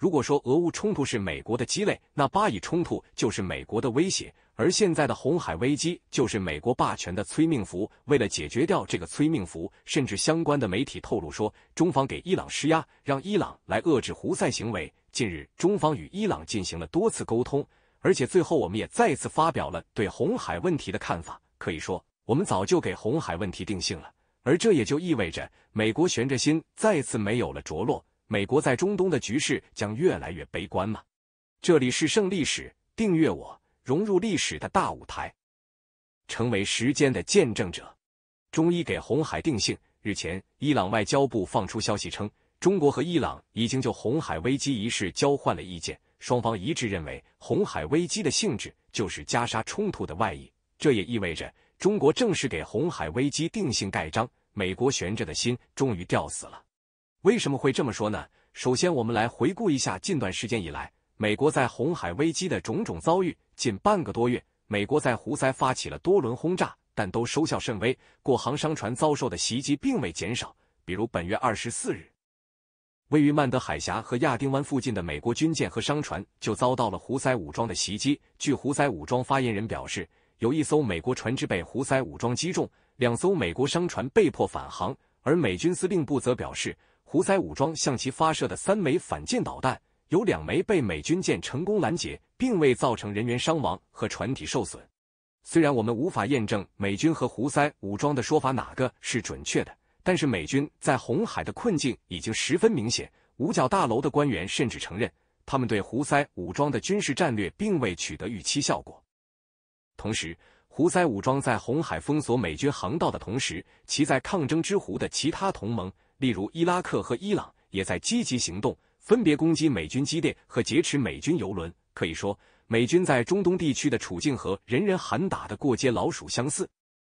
如果说俄乌冲突是美国的鸡肋，那巴以冲突就是美国的威胁，而现在的红海危机就是美国霸权的催命符。为了解决掉这个催命符，甚至相关的媒体透露说，中方给伊朗施压，让伊朗来遏制胡塞行为。近日，中方与伊朗进行了多次沟通，而且最后我们也再次发表了对红海问题的看法。可以说，我们早就给红海问题定性了，而这也就意味着美国悬着心再次没有了着落。美国在中东的局势将越来越悲观吗？这里是胜历史，订阅我，融入历史的大舞台，成为时间的见证者。中医给红海定性。日前，伊朗外交部放出消息称，中国和伊朗已经就红海危机一事交换了意见，双方一致认为红海危机的性质就是加沙冲突的外溢，这也意味着中国正式给红海危机定性盖章。美国悬着的心终于吊死了。为什么会这么说呢？首先，我们来回顾一下近段时间以来美国在红海危机的种种遭遇。近半个多月，美国在胡塞发起了多轮轰炸，但都收效甚微。过航商船遭受的袭击并未减少。比如，本月二十四日，位于曼德海峡和亚丁湾附近的美国军舰和商船就遭到了胡塞武装的袭击。据胡塞武装发言人表示，有一艘美国船只被胡塞武装击中，两艘美国商船被迫返航，而美军司令部则表示。胡塞武装向其发射的三枚反舰导弹，有两枚被美军舰成功拦截，并未造成人员伤亡和船体受损。虽然我们无法验证美军和胡塞武装的说法哪个是准确的，但是美军在红海的困境已经十分明显。五角大楼的官员甚至承认，他们对胡塞武装的军事战略并未取得预期效果。同时，胡塞武装在红海封锁美军航道的同时，其在抗争之湖的其他同盟。例如，伊拉克和伊朗也在积极行动，分别攻击美军基地和劫持美军油轮。可以说，美军在中东地区的处境和人人喊打的过街老鼠相似。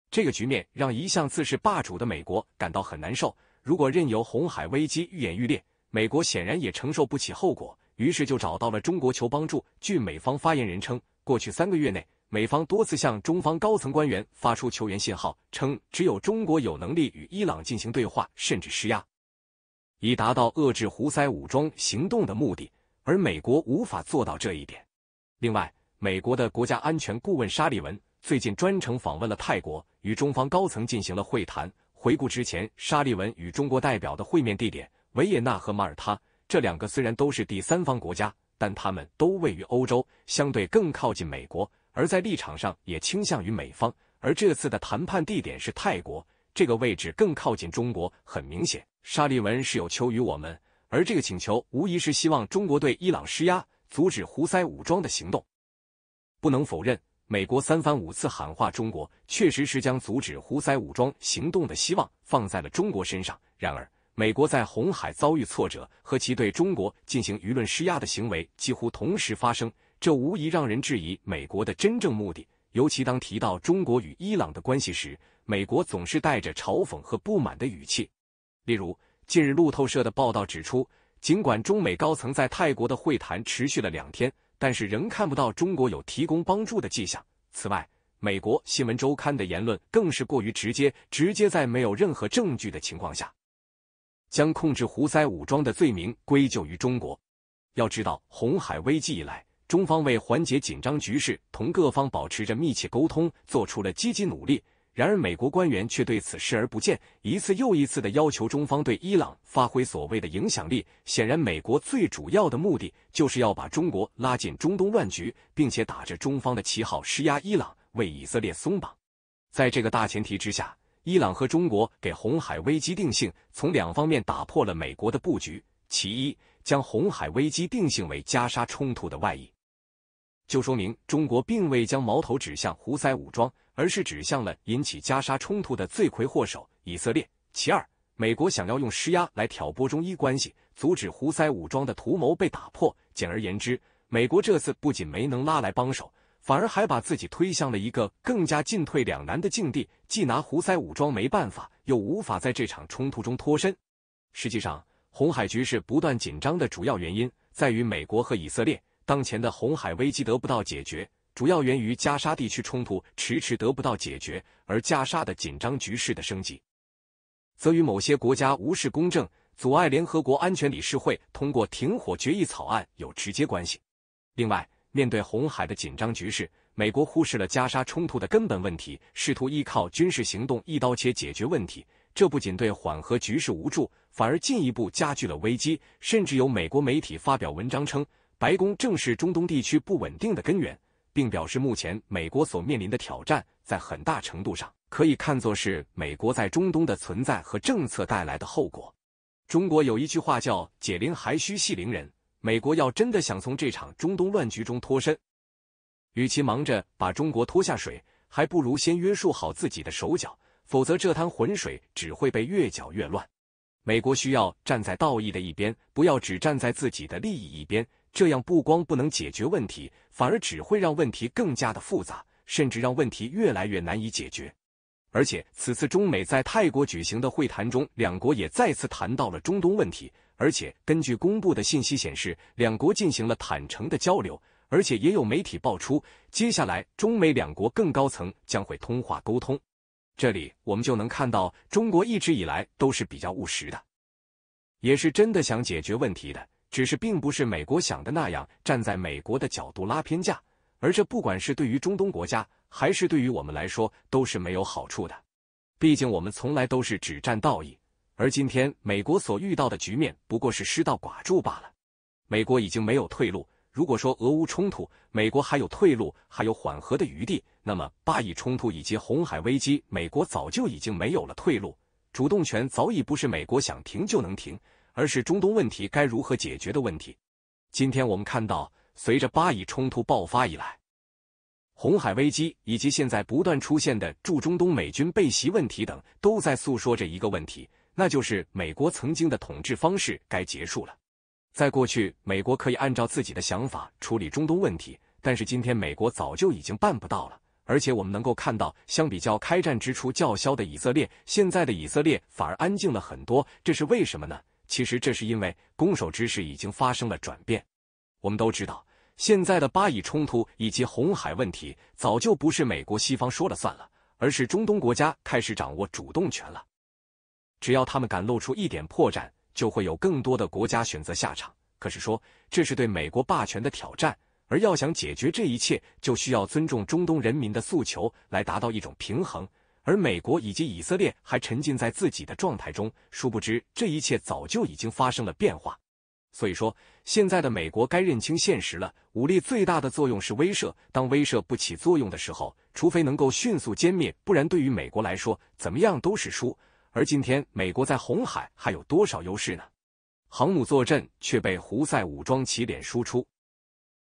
这个局面让一向自视霸主的美国感到很难受。如果任由红海危机愈演愈烈，美国显然也承受不起后果，于是就找到了中国求帮助。据美方发言人称，过去三个月内。美方多次向中方高层官员发出求援信号，称只有中国有能力与伊朗进行对话，甚至施压，以达到遏制胡塞武装行动的目的，而美国无法做到这一点。另外，美国的国家安全顾问沙利文最近专程访问了泰国，与中方高层进行了会谈。回顾之前，沙利文与中国代表的会面地点维也纳和马耳他这两个虽然都是第三方国家，但他们都位于欧洲，相对更靠近美国。而在立场上也倾向于美方，而这次的谈判地点是泰国，这个位置更靠近中国。很明显，沙利文是有求于我们，而这个请求无疑是希望中国对伊朗施压，阻止胡塞武装的行动。不能否认，美国三番五次喊话中国，确实是将阻止胡塞武装行动的希望放在了中国身上。然而，美国在红海遭遇挫折和其对中国进行舆论施压的行为几乎同时发生。这无疑让人质疑美国的真正目的，尤其当提到中国与伊朗的关系时，美国总是带着嘲讽和不满的语气。例如，近日路透社的报道指出，尽管中美高层在泰国的会谈持续了两天，但是仍看不到中国有提供帮助的迹象。此外，美国新闻周刊的言论更是过于直接，直接在没有任何证据的情况下，将控制胡塞武装的罪名归咎于中国。要知道，红海危机以来。中方为缓解紧张局势，同各方保持着密切沟通，做出了积极努力。然而，美国官员却对此视而不见，一次又一次的要求中方对伊朗发挥所谓的影响力。显然，美国最主要的目的就是要把中国拉进中东乱局，并且打着中方的旗号施压伊朗，为以色列松绑。在这个大前提之下，伊朗和中国给红海危机定性，从两方面打破了美国的布局。其一，将红海危机定性为加沙冲突的外溢。就说明中国并未将矛头指向胡塞武装，而是指向了引起加沙冲突的罪魁祸首以色列。其二，美国想要用施压来挑拨中伊关系，阻止胡塞武装的图谋被打破。简而言之，美国这次不仅没能拉来帮手，反而还把自己推向了一个更加进退两难的境地，既拿胡塞武装没办法，又无法在这场冲突中脱身。实际上，红海局势不断紧张的主要原因在于美国和以色列。当前的红海危机得不到解决，主要源于加沙地区冲突迟迟得不到解决，而加沙的紧张局势的升级，则与某些国家无视公正、阻碍联合国安全理事会通过停火决议草案有直接关系。另外，面对红海的紧张局势，美国忽视了加沙冲突的根本问题，试图依靠军事行动一刀切解决问题，这不仅对缓和局势无助，反而进一步加剧了危机。甚至有美国媒体发表文章称。白宫正是中东地区不稳定的根源，并表示目前美国所面临的挑战，在很大程度上可以看作是美国在中东的存在和政策带来的后果。中国有一句话叫“解铃还需系铃人”，美国要真的想从这场中东乱局中脱身，与其忙着把中国拖下水，还不如先约束好自己的手脚，否则这滩浑水只会被越搅越乱。美国需要站在道义的一边，不要只站在自己的利益一边。这样不光不能解决问题，反而只会让问题更加的复杂，甚至让问题越来越难以解决。而且，此次中美在泰国举行的会谈中，两国也再次谈到了中东问题。而且，根据公布的信息显示，两国进行了坦诚的交流。而且，也有媒体爆出，接下来中美两国更高层将会通话沟通。这里我们就能看到，中国一直以来都是比较务实的，也是真的想解决问题的。只是并不是美国想的那样，站在美国的角度拉偏架，而这不管是对于中东国家，还是对于我们来说，都是没有好处的。毕竟我们从来都是只占道义，而今天美国所遇到的局面不过是失道寡助罢了。美国已经没有退路。如果说俄乌冲突，美国还有退路，还有缓和的余地，那么巴以冲突以及红海危机，美国早就已经没有了退路，主动权早已不是美国想停就能停。而是中东问题该如何解决的问题。今天我们看到，随着巴以冲突爆发以来，红海危机以及现在不断出现的驻中东美军被袭问题等，都在诉说着一个问题，那就是美国曾经的统治方式该结束了。在过去，美国可以按照自己的想法处理中东问题，但是今天美国早就已经办不到了。而且我们能够看到，相比较开战之初叫嚣的以色列，现在的以色列反而安静了很多，这是为什么呢？其实这是因为攻守之势已经发生了转变。我们都知道，现在的巴以冲突以及红海问题，早就不是美国西方说了算了，而是中东国家开始掌握主动权了。只要他们敢露出一点破绽，就会有更多的国家选择下场。可是说这是对美国霸权的挑战，而要想解决这一切，就需要尊重中东人民的诉求，来达到一种平衡。而美国以及以色列还沉浸在自己的状态中，殊不知这一切早就已经发生了变化。所以说，现在的美国该认清现实了。武力最大的作用是威慑，当威慑不起作用的时候，除非能够迅速歼灭，不然对于美国来说，怎么样都是输。而今天，美国在红海还有多少优势呢？航母坐镇却被胡塞武装起脸输出，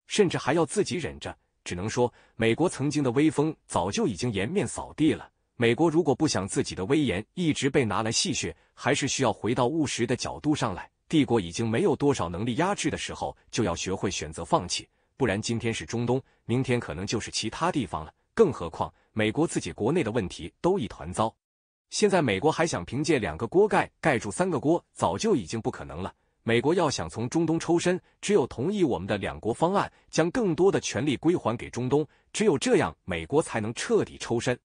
甚至还要自己忍着。只能说，美国曾经的威风早就已经颜面扫地了。美国如果不想自己的威严一直被拿来戏谑，还是需要回到务实的角度上来。帝国已经没有多少能力压制的时候，就要学会选择放弃，不然今天是中东，明天可能就是其他地方了。更何况，美国自己国内的问题都一团糟，现在美国还想凭借两个锅盖盖住三个锅，早就已经不可能了。美国要想从中东抽身，只有同意我们的两国方案，将更多的权力归还给中东，只有这样，美国才能彻底抽身。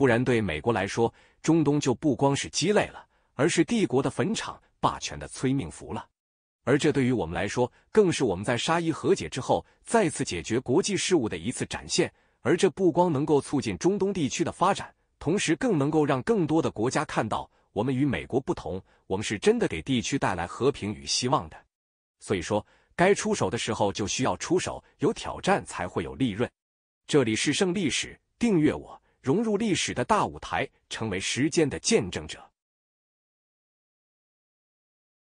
不然对美国来说，中东就不光是鸡肋了，而是帝国的坟场、霸权的催命符了。而这对于我们来说，更是我们在沙伊和解之后再次解决国际事务的一次展现。而这不光能够促进中东地区的发展，同时更能够让更多的国家看到我们与美国不同，我们是真的给地区带来和平与希望的。所以说，该出手的时候就需要出手，有挑战才会有利润。这里是胜利史，订阅我。融入历史的大舞台，成为时间的见证者。